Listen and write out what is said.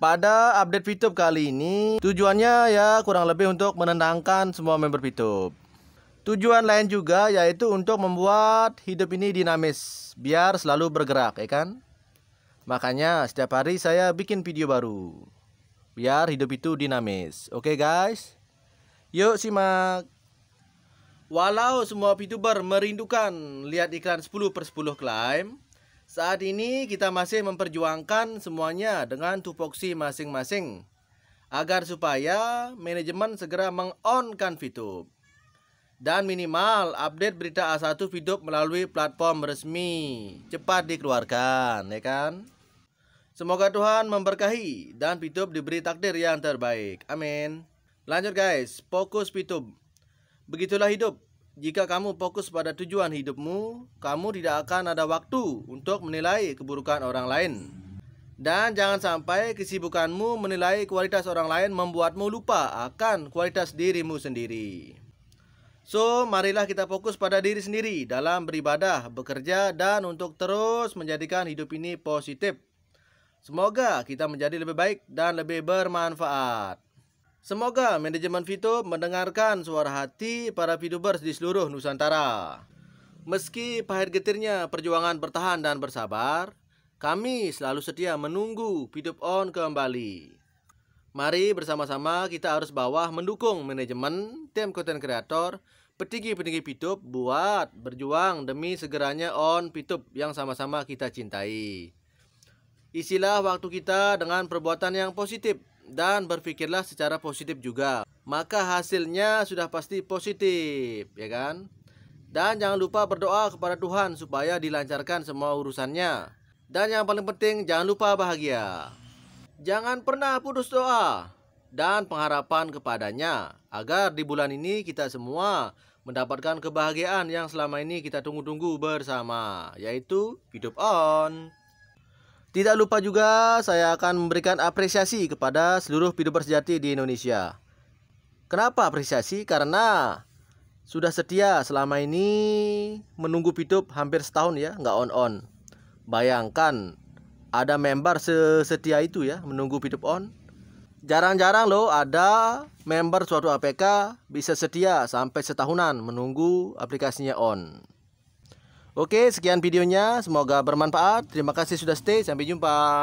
Pada update VTube kali ini, tujuannya ya kurang lebih untuk menenangkan semua member VTube. Tujuan lain juga yaitu untuk membuat hidup ini dinamis, biar selalu bergerak, ya kan? Makanya setiap hari saya bikin video baru, biar hidup itu dinamis. Oke guys, yuk simak. Walau semua VTuber merindukan lihat iklan 10 per 10 climb, saat ini kita masih memperjuangkan semuanya dengan tupoksi masing-masing agar supaya manajemen segera mengonkan on Vtube dan minimal update berita A1 Vidup melalui platform resmi. Cepat dikeluarkan, ya kan? Semoga Tuhan memberkahi dan Vidup diberi takdir yang terbaik. Amin. Lanjut guys, fokus Vidup. Begitulah hidup jika kamu fokus pada tujuan hidupmu, kamu tidak akan ada waktu untuk menilai keburukan orang lain. Dan jangan sampai kesibukanmu menilai kualitas orang lain membuatmu lupa akan kualitas dirimu sendiri. So, marilah kita fokus pada diri sendiri dalam beribadah, bekerja, dan untuk terus menjadikan hidup ini positif. Semoga kita menjadi lebih baik dan lebih bermanfaat. Semoga manajemen Vito mendengarkan suara hati para Vidubers di seluruh Nusantara. Meski pahit getirnya perjuangan bertahan dan bersabar, kami selalu setia menunggu Vidup On kembali. Mari bersama-sama kita harus bawah mendukung manajemen, tim konten kreator, petinggi-petinggi Pitup buat berjuang demi segeranya on Pitup yang sama-sama kita cintai. Isilah waktu kita dengan perbuatan yang positif dan berpikirlah secara positif juga. Maka hasilnya sudah pasti positif, ya kan? Dan jangan lupa berdoa kepada Tuhan supaya dilancarkan semua urusannya. Dan yang paling penting jangan lupa bahagia. Jangan pernah putus doa dan pengharapan kepadanya agar di bulan ini kita semua mendapatkan kebahagiaan yang selama ini kita tunggu-tunggu bersama, yaitu hidup on. Tidak lupa juga saya akan memberikan apresiasi kepada seluruh VTuber sejati di Indonesia. Kenapa apresiasi? Karena sudah setia selama ini menunggu VTube hampir setahun ya, nggak on-on. Bayangkan ada member sesetia itu ya menunggu VTube on. Jarang-jarang loh ada member suatu APK bisa setia sampai setahunan menunggu aplikasinya on. Oke, sekian videonya. Semoga bermanfaat. Terima kasih sudah stay. Sampai jumpa.